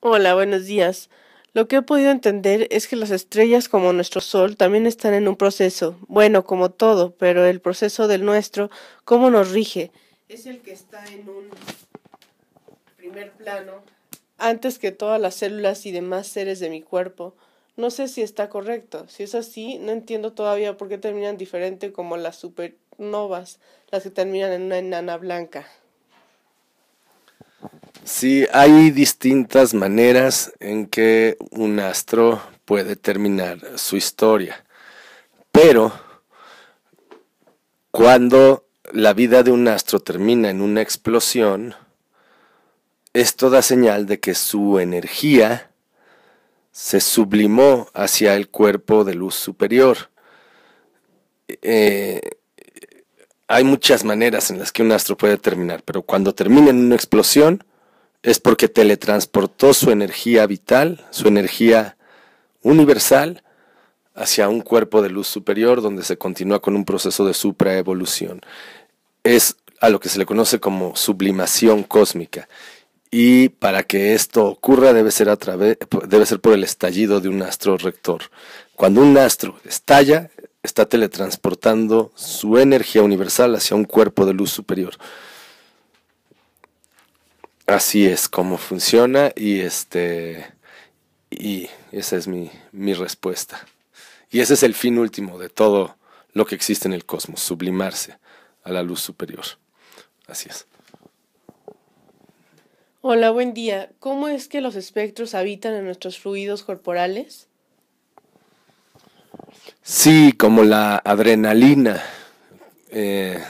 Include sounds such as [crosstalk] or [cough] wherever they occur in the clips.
Hola, buenos días. Lo que he podido entender es que las estrellas como nuestro Sol también están en un proceso, bueno, como todo, pero el proceso del nuestro, ¿cómo nos rige? Es el que está en un primer plano, antes que todas las células y demás seres de mi cuerpo. No sé si está correcto. Si es así, no entiendo todavía por qué terminan diferente como las supernovas, las que terminan en una enana blanca. Sí, hay distintas maneras en que un astro puede terminar su historia, pero cuando la vida de un astro termina en una explosión, esto da señal de que su energía se sublimó hacia el cuerpo de luz superior. Eh, hay muchas maneras en las que un astro puede terminar, pero cuando termina en una explosión, es porque teletransportó su energía vital, su energía universal, hacia un cuerpo de luz superior donde se continúa con un proceso de supraevolución. Es a lo que se le conoce como sublimación cósmica. Y para que esto ocurra debe ser, debe ser por el estallido de un astro rector. Cuando un astro estalla, está teletransportando su energía universal hacia un cuerpo de luz superior así es como funciona y este y esa es mi, respuesta. Y ese es el fin último de todo lo que existe en el cosmos, sublimarse a la luz superior. Así es. Hola, buen día. ¿Cómo es que los espectros habitan en nuestros fluidos corporales? Sí, como la adrenalina. Eh,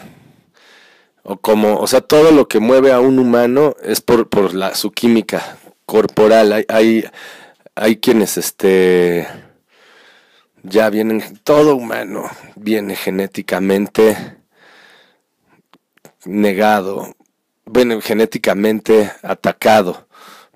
o como, o sea, todo lo que mueve a un humano es por, su química corporal. Hay, quienes, este, ya vienen, todo humano viene genéticamente negado, viene genéticamente atacado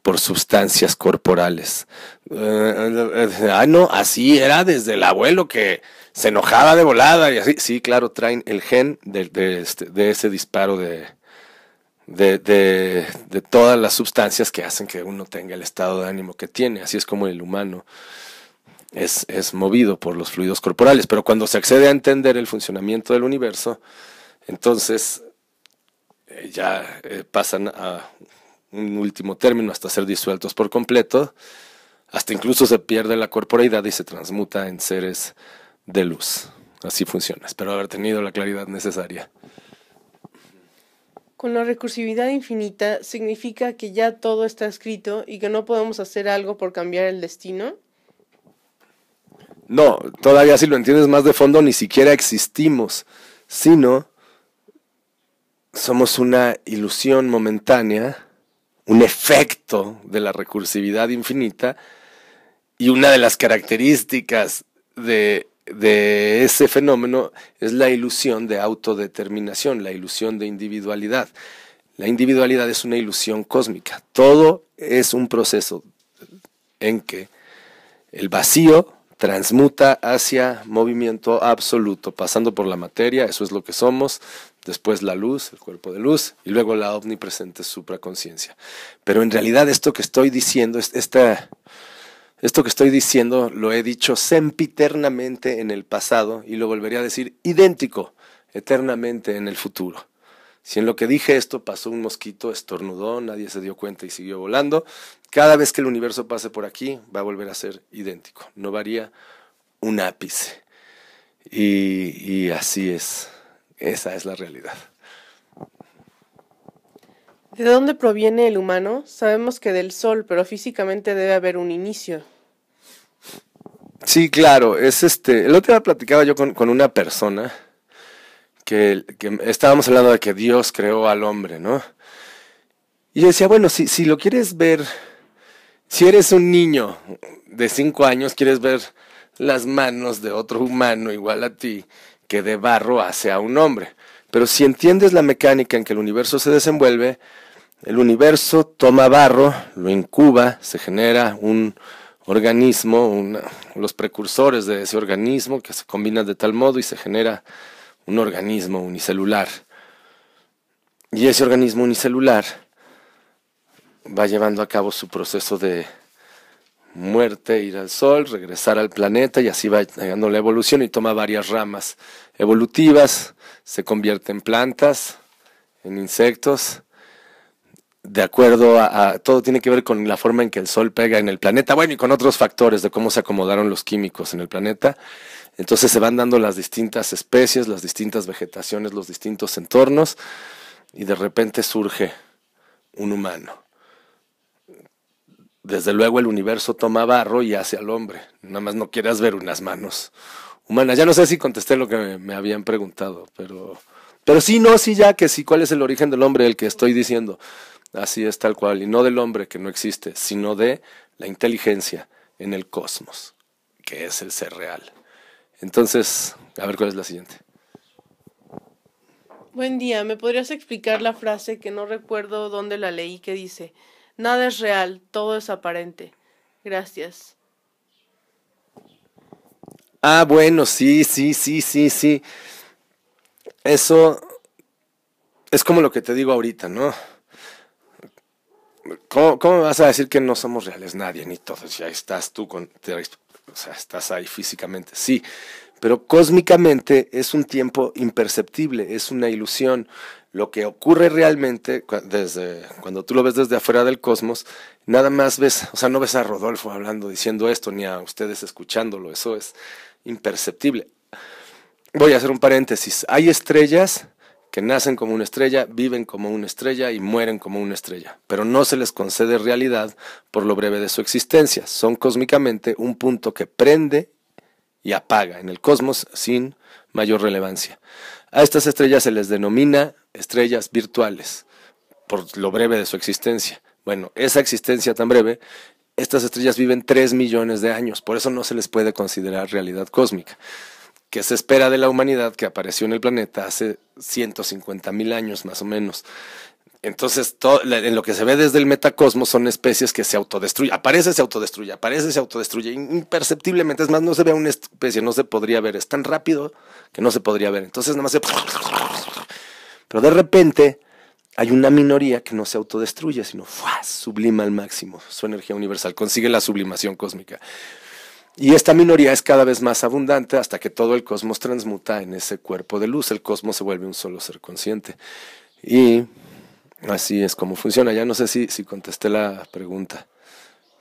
por sustancias corporales. ah, no, así era desde el abuelo que se enojaba de volada y así. Sí, claro, traen el gen de, este, ese disparo de, de, de, todas las sustancias que hacen que uno tenga el estado de ánimo que tiene. Así es como el humano es, es movido por los fluidos corporales. Pero cuando se accede a entender el funcionamiento del universo, entonces eh, ya eh, pasan a un último término, hasta ser disueltos por completo, hasta incluso se pierde la corporeidad y se transmuta en seres de luz. Así funciona. Espero haber tenido la claridad necesaria. Con la recursividad infinita significa que ya todo está escrito y que no podemos hacer algo por cambiar el destino. No, todavía si lo entiendes más de fondo, ni siquiera existimos, sino somos una ilusión momentánea un efecto de la recursividad infinita y una de las características de, ese fenómeno es la ilusión de autodeterminación, la ilusión de individualidad. La individualidad es una ilusión cósmica. Todo es un proceso en que el vacío transmuta hacia movimiento absoluto, pasando por la materia, eso es lo que somos, después la luz, el cuerpo de luz, y luego la omnipresente supraconciencia. Pero en realidad esto que estoy diciendo, esto que estoy diciendo lo he dicho sempiternamente en el pasado y lo volvería a decir idéntico eternamente en el futuro. Si en lo que dije esto pasó un mosquito, estornudó, nadie se dio cuenta y siguió volando, cada vez que el universo pase por aquí va a volver a ser idéntico, no varía un ápice. y así es esa es la realidad. ¿De dónde proviene el humano? Sabemos que del Sol, pero físicamente debe haber un inicio. Sí, claro, es este. El otro día platicaba yo con, con una persona que, que, estábamos hablando de que Dios creó al hombre, ¿no? Y decía, bueno, si, si lo quieres ver, si eres un niño de cinco años, quieres ver las manos de otro humano igual a ti, que de barro hace a un hombre. Pero si entiendes la mecánica en que el universo se desenvuelve, el universo toma barro, lo incuba, se genera un organismo, los precursores de ese organismo que se combinan de tal modo y se genera un organismo unicelular. Y ese organismo unicelular va llevando a cabo su proceso de muerte, ir al Sol, regresar al planeta y así va llegando la evolución y toma varias ramas evolutivas, se convierte en plantas, en insectos, de acuerdo a, todo tiene que ver con la forma en que el Sol pega en el planeta, bueno, y con otros factores de cómo se acomodaron los químicos en el planeta. Entonces se van dando las distintas especies, las distintas vegetaciones, los distintos entornos y de repente surge un humano. Desde luego el universo toma barro y hace al hombre. Nada más no quieras ver unas manos humanas. Ya no sé si contesté lo que me, habían preguntado, pero, pero sí, no, sí, ya que sí, ¿cuál es el origen del hombre? El que estoy diciendo. Así es tal cual. Y no del hombre que no existe, sino de la inteligencia en el cosmos, que es el ser real. Entonces, a ver cuál es la siguiente. Buen día, ¿me podrías explicar la frase que no recuerdo dónde la leí que dice, Nada es real, todo es aparente. Gracias. Ah, bueno, sí, sí, sí, sí, sí. Eso es como lo que te digo ahorita, ¿no? ¿Cómo, vas a decir que no somos reales nadie, ni todos? Ya estás tú con... o sea, estás ahí físicamente, sí, pero cósmicamente es un tiempo imperceptible, es una ilusión, lo que ocurre realmente, desde, cuando tú lo ves desde afuera del cosmos, nada más ves, o sea, no ves a Rodolfo hablando, diciendo esto, ni a ustedes escuchándolo, eso es imperceptible. Voy a hacer un paréntesis. Hay estrellas que nacen como una estrella, viven como una estrella y mueren como una estrella, pero no se les concede realidad por lo breve de su existencia. Son cósmicamente un punto que prende y apaga en el cosmos sin mayor relevancia. A estas estrellas se les denomina estrellas virtuales, por lo breve de su existencia. Bueno, esa existencia tan breve, estas estrellas viven 3 millones de años, por eso no se les puede considerar realidad cósmica, que se espera de la humanidad que apareció en el planeta hace 150 mil años más o menos. Entonces, todo, en lo que se ve desde el metacosmos son especies que se autodestruyen. Aparece, se autodestruye, aparece, se autodestruye imperceptiblemente. Es más, no se ve una especie, no se podría ver. Es tan rápido que no se podría ver. Entonces, nada más se... [laughs] Pero de repente hay una minoría que no se autodestruye, sino sublima al máximo su energía universal, consigue la sublimación cósmica. Y esta minoría es cada vez más abundante hasta que todo el cosmos transmuta en ese cuerpo de luz. El cosmos se vuelve un solo ser consciente. Y Así es como funciona. Ya no sé si, si contesté la pregunta,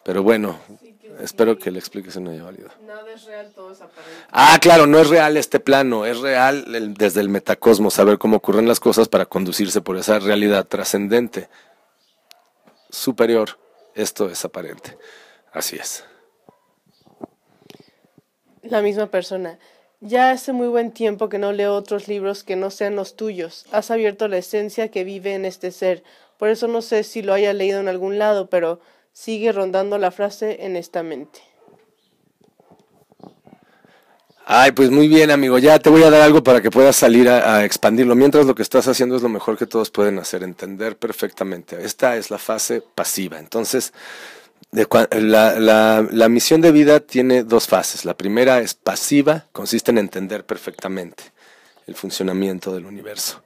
pero bueno, que espero que la explicación haya válido. Nada es real, todo es aparente. Ah, claro, no es real este plano, es real desde el metacosmo, saber cómo ocurren las cosas para conducirse por esa realidad trascendente, superior. Esto es aparente. Así es. La misma persona. Ya hace muy buen tiempo que no leo otros libros que no sean los tuyos. Has abierto la esencia que vive en este ser. Por eso no sé si lo haya leído en algún lado, pero sigue rondando la frase en esta mente. Ay, pues muy bien, amigo. Ya te voy a dar algo para que puedas salir a, expandirlo. Mientras lo que estás haciendo es lo mejor que todos pueden hacer, entender perfectamente. Esta es la fase pasiva. Entonces, la, la, misión de vida tiene dos fases. La primera es pasiva, consiste en entender perfectamente el funcionamiento del universo.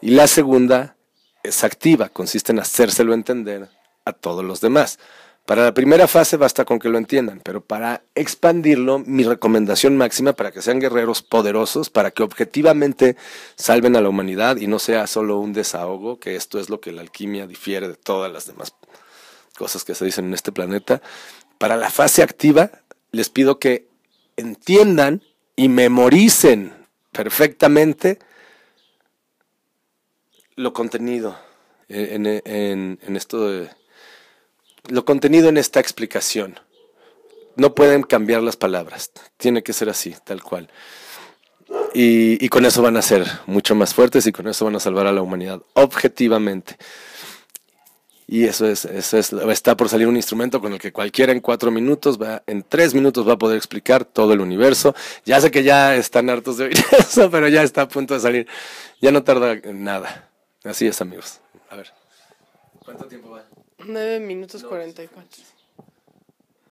Y la segunda es activa, consiste en hacérselo entender a todos los demás. Para la primera fase basta con que lo entiendan, pero para expandirlo, mi recomendación máxima para que sean guerreros poderosos, para que objetivamente salven a la humanidad y no sea solo un desahogo, que esto es lo que la alquimia difiere de todas las demás cosas que se dicen en este planeta. Para la fase activa, les pido que entiendan y memoricen perfectamente lo contenido en, esto lo contenido en esta explicación. No pueden cambiar las palabras. Tiene que ser así, tal cual. y con eso van a ser mucho más fuertes y con eso van a salvar a la humanidad, objetivamente y eso es, es, está por salir un instrumento con el que cualquiera en cuatro minutos, va, en tres minutos va a poder explicar todo el universo. Ya sé que ya están hartos de oír [laughs] eso, pero ya está a punto de salir. Ya no tarda nada. Así es, amigos. A ver. ¿Cuánto tiempo va? Nueve minutos cuarenta y cuatro.